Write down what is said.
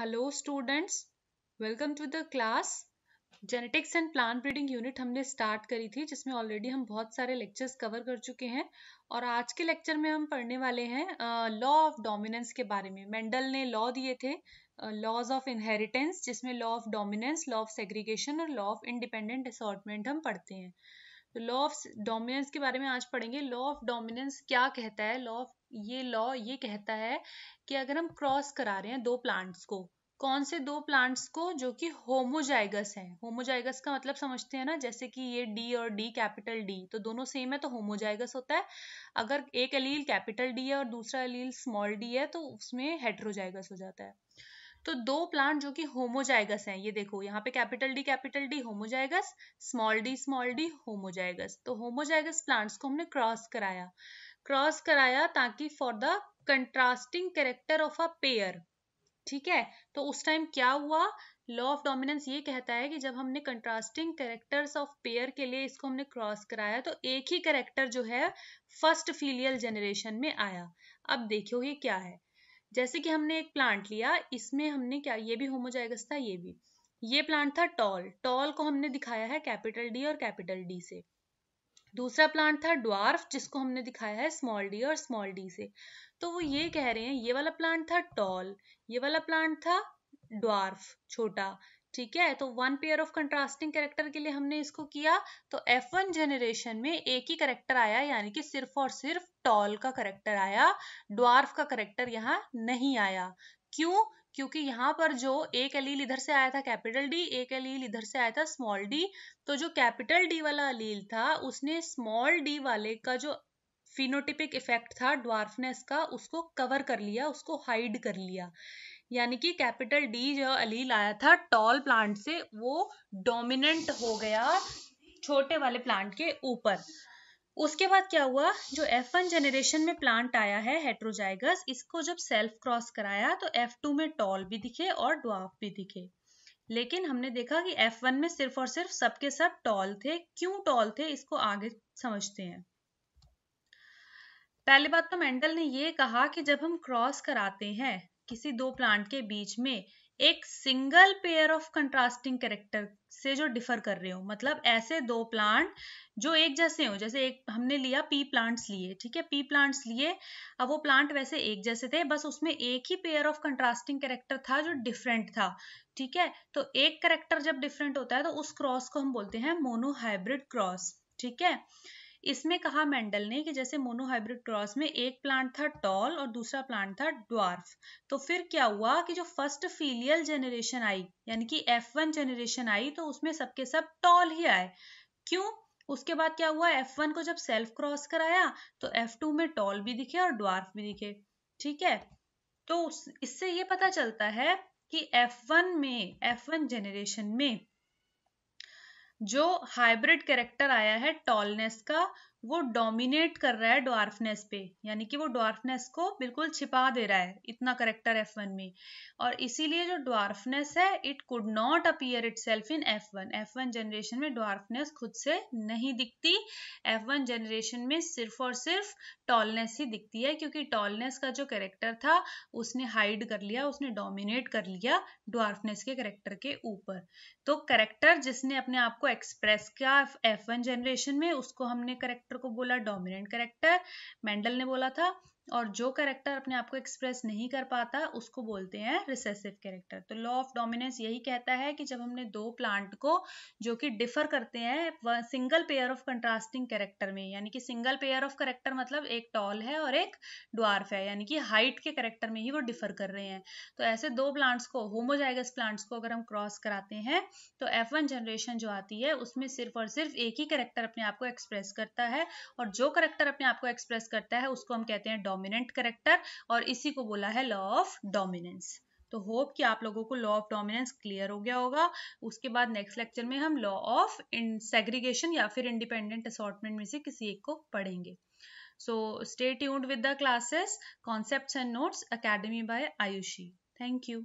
hello students welcome to the class genetics and plant breeding unit हमने start करी थी जिसमें ऑलरेडी हम बहुत सारे लेक्चर्स कवर कर चुके हैं और आज के लेक्चर में हम पढ़ने वाले हैं लॉ ऑफ डोमिनेंस के बारे में मेंडल ने लॉ दिए थे लॉज ऑफ इनहेरिटेंस जिसमें law of dominance law of segregation और लॉ ऑफ इंडिपेंडेंट असॉर्टमेंट हम पढ़ते हैं लॉ ऑफ डोमिनेंस के बारे में आज पढ़ेंगे लॉ ऑफ डोमिनेंस क्या कहता है लॉ ऑफ ये लॉ ये कहता है कि अगर हम क्रॉस करा रहे हैं दो प्लांट्स को कौन से दो प्लांट्स को जो कि होमोजाइगस हैं होमोजाइगस का मतलब समझते हैं ना जैसे कि ये डी और डी कैपिटल डी तो दोनों सेम है तो होमोजाइगस होता है अगर एक अलील कैपिटल डी है और दूसरा अलील स्मॉल डी है तो उसमें हेट्रोजाइगस हो जाता है तो दो प्लांट जो कि होमोजाइगस हैं ये देखो यहाँ पे capital D capital D homozygous small D small D homozygous तो होमोजाइगस प्लांट्स को हमने क्रॉस कराया क्रॉस कराया ताकि for the contrasting character of a pair ठीक है तो उस टाइम क्या हुआ लॉ ऑफ डोमिनेंस ये कहता है कि जब हमने कंट्रास्टिंग कैरेक्टर्स ऑफ पेयर के लिए इसको हमने क्रॉस कराया तो एक ही कैरेक्टर जो है फर्स्ट फीलियल जनरेशन में आया अब देखियो ये क्या है जैसे कि हमने एक प्लांट लिया इसमें हमने क्या ये भी होमोजाइगस था ये भी ये प्लांट था टॉल टॉल को हमने दिखाया है कैपिटल डी और कैपिटल डी से दूसरा प्लांट था ड्वार्फ जिसको हमने दिखाया है स्मॉल डी और स्मॉल डी से तो वो ये कह रहे हैं ये वाला प्लांट था टॉल ये वाला प्लांट था ड्वार्फ छोटा ठीक है तो one pair of contrasting character के लिए हमने इसको किया तो एफ वन जेनरेशन में एक ही करेक्टर आया यानी कि सिर्फ और सिर्फ टॉल का करेक्टर आया ड्वार्फ का करेक्टर यहाँ नहीं आया क्यों क्योंकि यहाँ पर जो एक अलील इधर से आया था कैपिटल डी एक अलील इधर से आया था स्मॉल डी तो जो कैपिटल डी वाला अलील था उसने स्मॉल डी वाले का जो फिनोटिपिक इफेक्ट था ड्वार्फनेस का उसको कवर कर लिया उसको हाइड कर लिया यानी कि कैपिटल डी जो अलील आया था टॉल प्लांट से वो डोमिनेंट हो गया छोटे वाले प्लांट के ऊपर उसके बाद क्या हुआ जो F1 जनरेशन में प्लांट आया है हेट्रोजाइगस इसको जब सेल्फ क्रॉस कराया तो F2 में टॉल भी दिखे और ड्वाफ भी दिखे लेकिन हमने देखा कि F1 में सिर्फ और सिर्फ सबके सब टॉल थे क्यों टॉल थे इसको आगे समझते हैं पहली बात तो मेंडल ने ये कहा कि जब हम क्रॉस कराते हैं किसी दो प्लांट के बीच में एक single pair of contrasting character से जो डिफर कर रहे हो मतलब ऐसे दो प्लांट जो एक जैसे हो जैसे एक हमने लिया पी प्लांट्स लिए ठीक है पी प्लांट्स लिए अब वो प्लांट वैसे एक जैसे थे बस उसमें एक ही पेयर ऑफ कंट्रास्टिंग कैरेक्टर था जो डिफरेंट था ठीक है तो एक करेक्टर जब डिफरेंट होता है तो उस क्रॉस को हम बोलते हैं मोनोहाइब्रिड क्रॉस ठीक है इसमें कहा मेंडल ने कि जैसे मोनोहाइब्रिड क्रॉस में एक प्लांट था टॉल और दूसरा प्लांट था ड्वार्फ तो फिर क्या हुआ कि जो फर्स्ट फीलियल जेनरेशन आई यानी कि एफ वन जेनरेशन आई तो उसमें सबके सब टॉल ही आए क्यों उसके बाद क्या हुआ एफ वन को जब सेल्फ क्रॉस कराया तो एफ टू में टॉल भी दिखे और ड्वार्फ भी दिखे ठीक है तो इससे ये पता चलता है कि एफ वन में एफ वन जनरेशन में जो हाइब्रिड कैरेक्टर आया है टॉलनेस का वो डोमिनेट कर रहा है डॉर्फनेस पे यानी कि वो डॉर्फनेस को बिल्कुल छिपा दे रहा है इतना करेक्टर एफ वन में और इसीलिए जो डॉर्फनेस है it could not appear itself in F one F one generation में डॉर्फनेस खुद से नहीं दिखती एफ वन जनरेशन में सिर्फ और सिर्फ टॉलनेस ही दिखती है क्योंकि टॉलनेस का जो करेक्टर था उसने हाइड कर लिया उसने डोमिनेट कर लिया डॉर्फनेस के करेक्टर के ऊपर तो करेक्टर जिसने अपने आप को एक्सप्रेस किया एफ वन जनरेशन में उसको हमने करेक्टर करेक्टर को बोला डोमिनेंट करेक्टर मेंडल ने बोला था और जो करेक्टर अपने आप को एक्सप्रेस नहीं कर पाता उसको बोलते हैं रिसेसिव करेक्टर तो लॉ ऑफ डोमिनेंस यही कहता है कि जब हमने दो प्लांट को जो कि डिफर करते हैं single pair of contrasting character में यानी कि सिंगल पेयर ऑफ करेक्टर मतलब एक टॉल है और एक डॉर्फ है यानी कि हाइट के करेक्टर में ही वो डिफर कर रहे हैं तो ऐसे दो प्लांट्स को होमोजाइगस प्लांट्स को अगर हम क्रॉस कराते हैं तो एफ जनरेशन जो आती है उसमें सिर्फ और सिर्फ एक ही करेक्टर अपने आप को एक्सप्रेस करता है है और जो करेक्टर अपने आप को एक्सप्रेस करता है उसको हम कहते हैं डोमिनेंट करेक्टर और इसी को बोला है लॉ ऑफ डोमिनेंस तो होप कि आप लोगों को लॉ ऑफ डोमिनेंस क्लियर हो गया होगा उसके बाद नेक्स्ट लेक्चर में हम लॉ ऑफ सेग्रीगेशन या फिर इंडिपेंडेंट असॉर्टमेंट में से किसी एक को पढ़ेंगे so stay tuned with the classes concepts and notes academy by Ayushi thank you